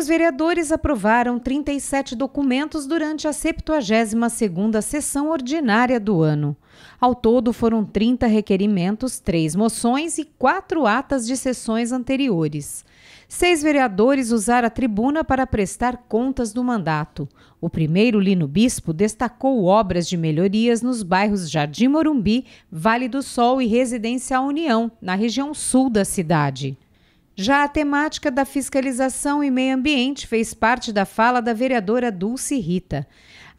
Os vereadores aprovaram 37 documentos durante a 72ª sessão ordinária do ano. Ao todo, foram 30 requerimentos, 3 moções e 4 atas de sessões anteriores. Seis vereadores usaram a tribuna para prestar contas do mandato. O primeiro, Lino Bispo, destacou obras de melhorias nos bairros Jardim Morumbi, Vale do Sol e Residência União, na região sul da cidade. Já a temática da fiscalização e meio ambiente fez parte da fala da vereadora Dulce Rita.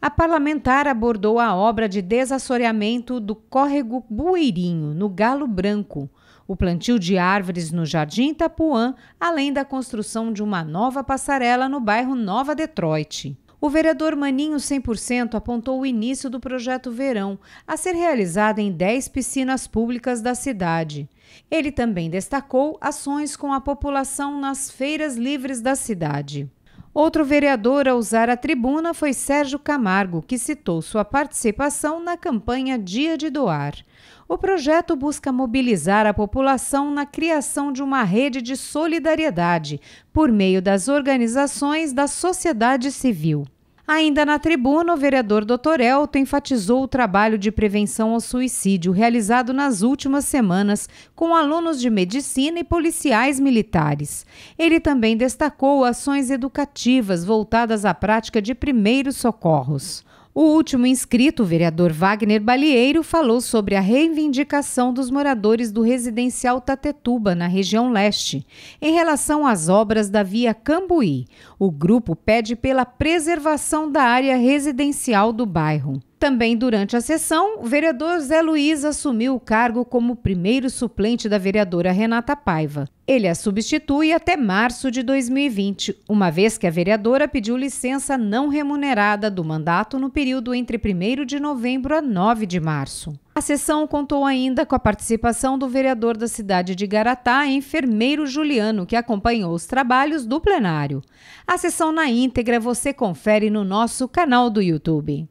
A parlamentar abordou a obra de desassoreamento do córrego Bueirinho, no Galo Branco, o plantio de árvores no Jardim Itapuã, além da construção de uma nova passarela no bairro Nova Detroit. O vereador Maninho 100% apontou o início do projeto Verão, a ser realizado em 10 piscinas públicas da cidade. Ele também destacou ações com a população nas feiras livres da cidade. Outro vereador a usar a tribuna foi Sérgio Camargo, que citou sua participação na campanha Dia de Doar. O projeto busca mobilizar a população na criação de uma rede de solidariedade por meio das organizações da sociedade civil. Ainda na tribuna, o vereador Dr. Elton enfatizou o trabalho de prevenção ao suicídio realizado nas últimas semanas com alunos de medicina e policiais militares. Ele também destacou ações educativas voltadas à prática de primeiros socorros. O último inscrito, o vereador Wagner Balieiro, falou sobre a reivindicação dos moradores do residencial Tatetuba, na região leste, em relação às obras da via Cambuí. O grupo pede pela preservação da área residencial do bairro. Também durante a sessão, o vereador Zé Luiz assumiu o cargo como primeiro suplente da vereadora Renata Paiva. Ele a substitui até março de 2020, uma vez que a vereadora pediu licença não remunerada do mandato no período entre 1 de novembro a 9 de março. A sessão contou ainda com a participação do vereador da cidade de Garatá, enfermeiro Juliano, que acompanhou os trabalhos do plenário. A sessão na íntegra você confere no nosso canal do YouTube.